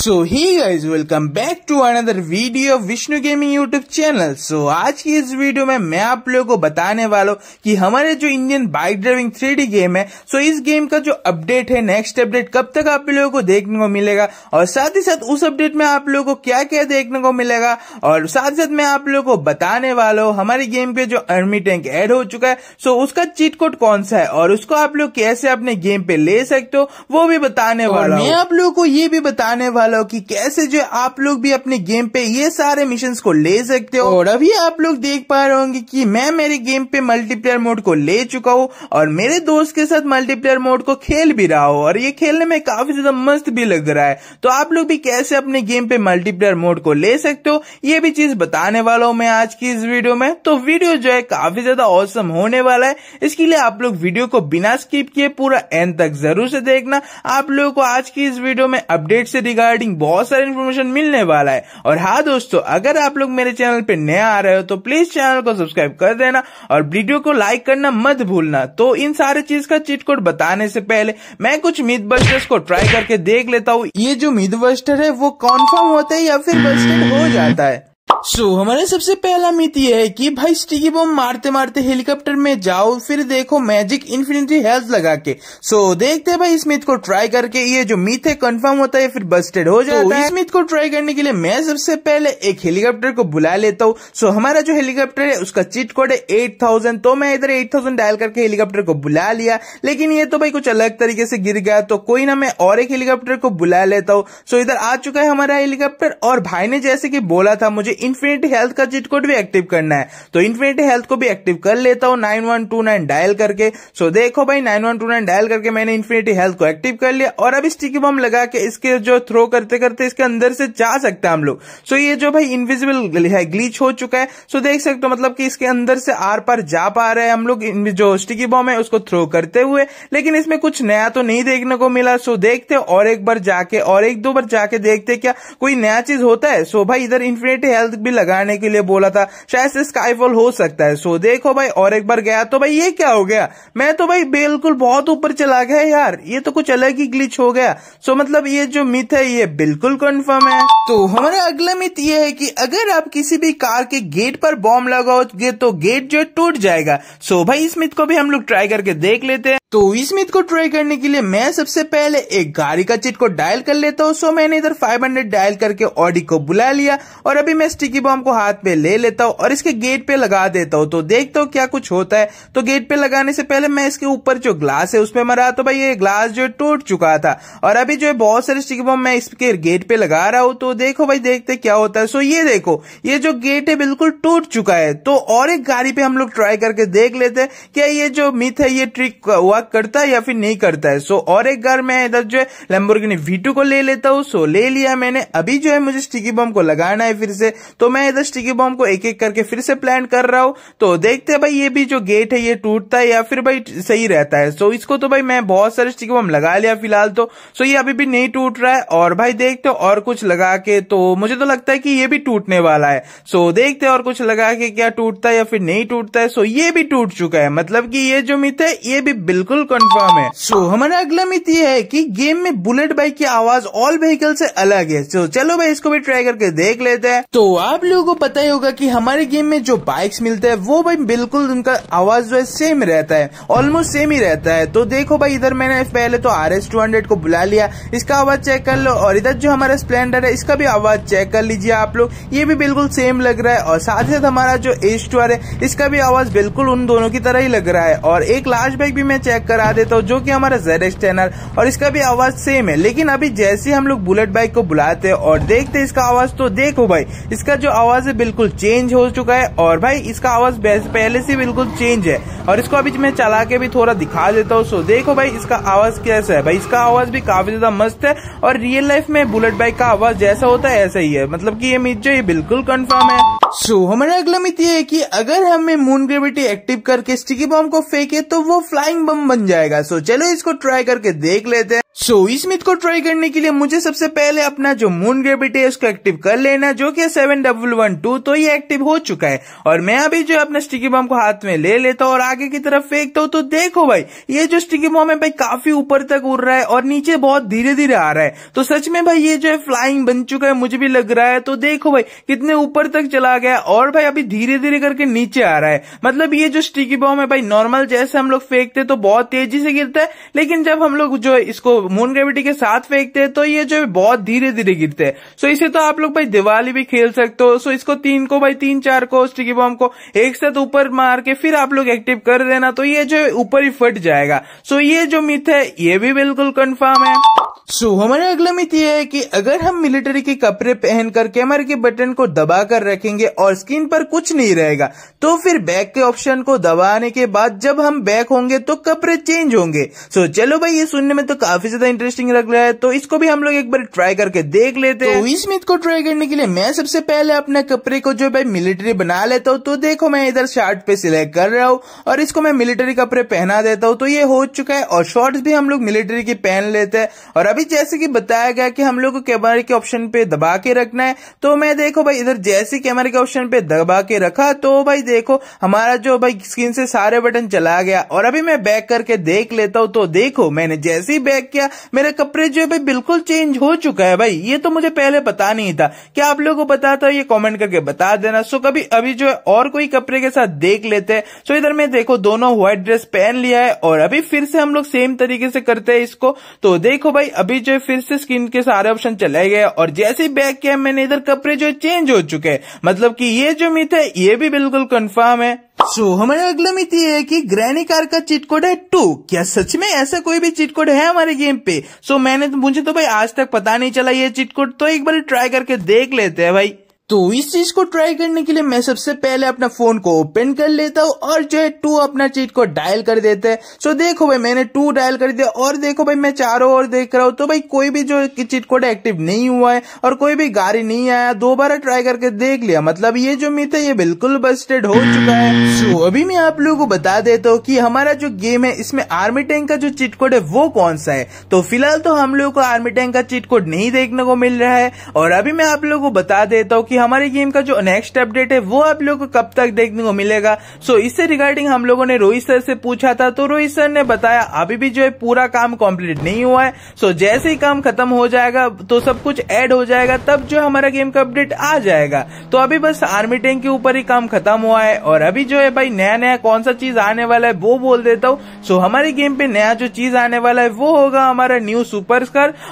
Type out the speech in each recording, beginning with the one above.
so hi guys welcome back to another video Vishnu gaming YouTube channel so आज की इस video में मैं आप लोगों को बताने वाला हूँ कि हमारे जो Indian bike driving three game है सो so इस गेम का जो अपडेट है नेक्स्ट अपडेट कब तक आप लोगों को देखने को मिलेगा और साथ ही साथ उस अपडेट में आप लोगों को क्या क्या देखने को मिलेगा और साथ ही साथ मैं आप लोगों को बताने वाला हूँ हमारे गेम पे जो आर्मी टैंक एड हो चुका है सो so उसका चीट कोड कौन सा है और उसको आप लोग कैसे अपने गेम पे ले सकते हो वो भी बताने वाला मैं आप लोगों को ये भी बताने वाला वालों की कैसे जो आप लोग भी अपने गेम पे ये सारे मिशन को ले सकते हो और अभी आप लोग देख पा रहे होंगे कि मैं मेरे गेम पे मल्टीप्लेयर मोड को ले चुका हूँ और मेरे दोस्त के साथ मल्टीप्लेयर मोड को खेल भी रहा हूँ और ये खेलने में काफी ज्यादा मस्त भी लग रहा है तो आप लोग भी कैसे अपने गेम पे मल्टीप्लेयर मोड को ले सकते हो ये भी चीज बताने वाला हूँ मैं आज की इस वीडियो में तो वीडियो जो है काफी ज्यादा औसम होने वाला है इसके लिए आप लोग वीडियो को बिना स्किप किए पूरा एंड तक जरूर से देखना आप लोगों को आज की इस वीडियो में अपडेट से रिगार्ड रिगार्डिंग बहुत सारे इन्फॉर्मेशन मिलने वाला है और हाँ दोस्तों अगर आप लोग मेरे चैनल पे नया आ रहे हो तो प्लीज चैनल को सब्सक्राइब कर देना और वीडियो को लाइक करना मत भूलना तो इन सारे चीज का चिट कोड बताने से पहले मैं कुछ मिथ बस्टर्स को ट्राई करके देख लेता हूँ ये जो मिथ बस्टर है वो कॉन्फर्म होता है या फिर बस्टर हो जाता है सो so, हमारा सबसे पहला मित ये है कि भाई स्टिकी बम मारते मारते हेलीकॉप्टर में जाओ फिर देखो मैजिक इन्फिनिटी हेल्थ लगा के सो so, देखते हैं भाई इस मित को ट्राई करके ये जो मिथ है कंफर्म होता है फिर बस्टेड हो जाता so, तो है इस मित को ट्राई करने के लिए मैं सबसे पहले एक हेलीकॉप्टर को बुला लेता हूँ सो so, हमारा जो हेलीकॉप्टर है उसका चिट कोड है एट तो मैं इधर एट डायल करके हेलीकॉप्टर को बुला लिया लेकिन ये तो भाई कुछ अलग तरीके से गिर गया तो कोई ना मैं और एक हेलीकॉप्टर को बुला लेता हूँ सो इधर आ चुका है हमारा हेलीकॉप्टर और भाई ने जैसे की बोला था मुझे इन्फिनिटी हेल्थ का चीट कोड भी एक्टिव करना है तो इन्फिनिटी हेल्थ को भी एक्टिव कर लेता हूँ nine one two nine dial करके सो देखो भाई nine one two nine dial करके मैंने इन्फिनिटी हेल्थ को एक्टिव कर लिया और अभी स्टिकी बम लगा के इसके जो थ्रो करते करते इसके अंदर से जा सकते हैं हम लोग सो ये जो भाई इनविजिबल है ग्लीच हो चुका है सो देख सकते हो मतलब कि इसके अंदर से आर पार जा पा रहे हैं हम लोग जो स्टिकी बॉम है उसको थ्रो करते हुए लेकिन इसमें कुछ नया तो नहीं देखने को मिला सो देखते और एक बार जाके और एक दो बार जाके देखते क्या कोई नया चीज होता है सो भाई इधर इन्फिनिटी हेल्थ भी लगाने के लिए बोला था शायद से स्काईफॉल हो सकता है सो देखो भाई और एक बार गया तो भाई ये क्या हो गया मैं तो भाई बिल्कुल बहुत ऊपर चला गया यार ये तो कुछ अलग ही ग्लिच हो गया सो मतलब ये जो मिथ है ये बिल्कुल कन्फर्म है तो हमारा अगला मिथ ये है की अगर आप किसी भी कार के गेट पर बॉम्ब लगाओगे तो गेट जो टूट जाएगा सो भाई इस मिथ को भी हम लोग ट्राई करके देख लेते हैं तो स्मिथ को ट्राई करने के लिए मैं सबसे पहले एक गाड़ी का चिट को डायल कर लेता हूँ सो मैंने इधर 500 डायल करके ऑडी को बुला लिया और अभी मैं स्टिकी बॉम्ब को हाथ पे ले लेता हूँ और इसके गेट पे लगा देता हूँ तो देखता हूँ क्या कुछ होता है तो गेट पे लगाने से पहले मैं इसके ऊपर जो ग्लास है उसमें मरा तो भाई ये ग्लास जो टूट चुका था और अभी जो है बहुत सारे स्टिकी बॉम्ब मैं इसके गेट पे लगा रहा हूँ तो देखो भाई देखते क्या होता है सो ये देखो ये जो गेट है बिल्कुल टूट चुका है तो और एक गाड़ी पे हम लोग ट्राई करके देख लेते हैं क्या ये जो मिथ है ये ट्रिक हुआ वर्क करता है या फिर नहीं करता है सो so, और एक कार मैं इधर जो है लेम्बोर्गिनी वीटू को ले लेता हूँ सो so, ले लिया मैंने अभी जो है मुझे स्टिकी बॉम्ब को लगाना है फिर से तो मैं इधर स्टिकी बॉम्ब को एक एक करके फिर से प्लान कर रहा हूँ तो देखते हैं भाई ये भी जो गेट है ये टूटता है या फिर भाई सही रहता है सो इसको तो भाई मैं बहुत सारे स्टिकी बॉम्ब लगा लिया फिलहाल तो सो ये अभी भी नहीं टूट रहा है और भाई देखते हो और कुछ लगा के तो मुझे तो लगता है कि ये भी टूटने वाला है सो so, देखते और कुछ लगा के क्या टूटता है या फिर नहीं टूटता है सो so, ये भी टूट चुका है मतलब कि ये जो मिथ है ये भी बिल्कुल बिल्कुल कंफर्म है सो so, हमारा अगला मित तो ये है कि गेम में बुलेट बाइक की आवाज ऑल व्हीकल से अलग है तो so, चलो भाई इसको भी ट्राई करके देख लेते हैं तो आप लोगों को पता ही होगा कि हमारे गेम में जो बाइक्स मिलते हैं वो भाई बिल्कुल उनका आवाज जो है सेम रहता है ऑलमोस्ट सेम ही रहता है तो देखो भाई इधर मैंने पहले तो आर एस को बुला लिया इसका आवाज चेक कर लो और इधर जो हमारा स्प्लेंडर है इसका भी आवाज चेक कर लीजिए आप लोग ये भी बिल्कुल सेम लग रहा है और साथ ही साथ हमारा जो एस है इसका भी आवाज बिल्कुल उन दोनों की तरह ही लग रहा है और एक लास्ट बाइक भी मैं चेक कनेक्ट करा देता हूँ जो कि हमारा जेड एक्स और इसका भी आवाज सेम है लेकिन अभी जैसे हम लोग बुलेट बाइक को बुलाते हैं और देखते हैं इसका आवाज तो देखो भाई इसका जो आवाज है बिल्कुल चेंज हो चुका है और भाई इसका आवाज पहले से बिल्कुल चेंज है और इसको अभी मैं चला के भी थोड़ा दिखा देता हूँ सो देखो भाई इसका आवाज कैसा है भाई इसका आवाज भी काफी ज्यादा मस्त है और रियल लाइफ में बुलेट बाइक का आवाज जैसा होता है ऐसा ही है मतलब की ये ये बिल्कुल कन्फर्म है सो so, हमारा अगला मित ये है कि अगर हमें मून ग्रेविटी एक्टिव करके स्टिकी बम को फेंके तो वो फ्लाइंग बम बन जाएगा सो so, चलो इसको ट्राई करके देख लेते हैं सो so, इस मिथ को ट्राई करने के लिए मुझे सबसे पहले अपना जो मून ग्रेविटी है उसको एक्टिव कर लेना जो कि सेवन डबल वन टू तो ये एक्टिव हो चुका है और मैं अभी जो अपना स्टिकी बम को हाथ में ले लेता हूँ और आगे की तरफ फेंकता हूँ तो देखो भाई ये जो स्टिकी बम है भाई काफी ऊपर तक उड़ रहा है और नीचे बहुत धीरे धीरे आ रहा है तो सच में भाई ये जो है फ्लाइंग बन चुका है मुझे भी लग रहा है तो देखो भाई कितने ऊपर तक चला गया और भाई अभी धीरे धीरे करके नीचे आ रहा है मतलब ये जो स्टिकी बॉम है भाई नॉर्मल जैसे हम लोग फेंकते तो बहुत तेजी से गिरता है लेकिन जब हम लोग जो है इसको मून ग्रेविटी के साथ फेंकते हैं तो ये जो है बहुत धीरे धीरे गिरते हैं सो इसे तो आप लोग भाई दिवाली भी खेल सकते हो सो इसको तीन को भाई तीन चार को स्टिकी बॉम्ब को एक साथ ऊपर मार के फिर आप लोग एक्टिव कर देना तो ये जो ऊपर ही फट जाएगा सो ये जो मिथ है ये भी बिल्कुल कन्फर्म है सो so, हमारा अगला मित ये है कि अगर हम मिलिट्री के कपड़े पहनकर कैमरे के बटन को दबा कर रखेंगे और स्क्रीन पर कुछ नहीं रहेगा तो फिर बैक के ऑप्शन को दबाने के बाद जब हम बैक होंगे तो कपड़े चेंज होंगे सो so, चलो भाई ये सुनने में तो काफी ज्यादा इंटरेस्टिंग लग रहा है तो इसको भी हम लोग एक बार ट्राई करके देख लेते हैं तो इस मित को ट्राई करने के लिए मैं सबसे पहले अपने कपड़े को जो भाई मिलिट्री बना लेता हूँ तो देखो मैं इधर शर्ट पे सिलेक्ट कर रहा हूँ और इसको मैं मिलिट्री कपड़े पहना देता हूँ तो ये हो चुका है और शॉर्ट्स भी हम लोग मिलिट्री की पहन लेते हैं और अभी जैसे कि बताया गया कि हम लोग को कैमरे के ऑप्शन पे दबा के रखना है तो मैं देखो भाई इधर जैसे कैमरे के ऑप्शन पे दबा के रखा तो भाई देखो हमारा जो भाई स्क्रीन से सारे बटन चला गया और अभी मैं बैक करके देख लेता हूँ तो देखो मैंने जैसे ही बैक किया मेरा कपड़े जो है भाई बिल्कुल चेंज हो चुका है भाई ये तो मुझे पहले पता नहीं था क्या आप लोगों को पता था ये कॉमेंट करके बता देना सो कभी अभी जो है और कोई कपड़े के साथ देख लेते हैं सो इधर मैं देखो दोनों व्हाइट ड्रेस पहन लिया है और अभी फिर से हम लोग सेम तरीके से करते हैं इसको तो देखो भाई अभी जो फिर से स्क्रीन के सारे ऑप्शन चले गए और जैसे बैक किया मैंने इधर कपड़े जो चेंज हो चुके हैं मतलब कि ये जो मिथ है ये भी बिल्कुल कंफर्म है सो so, हमारा अगला मिथ ये है कि ग्रैनी कार का चीट कोड है टू क्या सच में ऐसा कोई भी चीट कोड है हमारे गेम पे सो so, मैंने तो, मुझे तो भाई आज तक पता नहीं चला ये चीट कोड तो एक बार ट्राई करके देख लेते हैं भाई तो इस चीज को ट्राई करने के लिए मैं सबसे पहले अपना फोन को ओपन कर लेता हूँ और जो है टू अपना चीट को डायल कर देते हैं सो देखो भाई मैंने टू डायल कर दिया और देखो भाई मैं चारों ओर देख रहा हूँ तो भाई कोई भी जो चीट कोड एक्टिव नहीं हुआ है और कोई भी गाड़ी नहीं आया दोबारा ट्राई करके देख लिया मतलब ये जो मिथ है ये बिल्कुल बस्टेड हो चुका है सो अभी मैं आप लोगों को बता देता हूँ की हमारा जो गेम है इसमें आर्मी टैंक का जो चीट कोड है वो कौन सा है तो फिलहाल तो हम लोग को आर्मी टैंक का चीट कोड नहीं देखने को मिल रहा है और अभी मैं आप लोग को बता देता हूँ की हमारे गेम का जो नेक्स्ट अपडेट है वो आप लोग को कब तक देखने को मिलेगा सो इससे रिगार्डिंग हम लोगों ने रोहित सर से पूछा था तो रोहित सर ने बताया अभी भी जो है पूरा काम कंप्लीट नहीं हुआ है सो जैसे ही काम खत्म हो जाएगा तो सब कुछ ऐड हो जाएगा तब जो हमारा गेम का अपडेट आ जाएगा तो अभी बस आर्मी टैंक के ऊपर ही काम खत्म हुआ है और अभी जो है भाई नया नया कौन सा चीज आने वाला है वो बोल देता हूँ सो हमारे गेम पे नया जो चीज आने वाला है वो होगा हमारा न्यू सुपर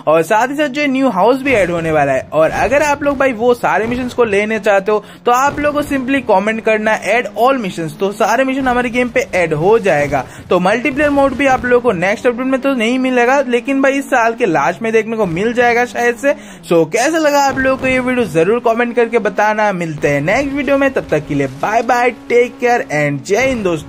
और साथ ही साथ जो न्यू हाउस भी एड होने वाला है और अगर आप लोग भाई वो सारे मिशन को लेने चाहते हो तो आप लोगों को सिंपली कॉमेंट करना एड ऑल मिशन तो सारे मिशन हमारे गेम पे एड हो जाएगा तो मल्टीप्लेयर मोड भी आप लोगों को नेक्स्ट अपडेट में तो नहीं मिलेगा लेकिन भाई इस साल के लास्ट में देखने को मिल जाएगा शायद से सो कैसा लगा आप लोग को ये वीडियो जरूर कॉमेंट करके बताना मिलते हैं नेक्स्ट वीडियो में तब तक के लिए bye bye take care and जय हिंद दोस्तों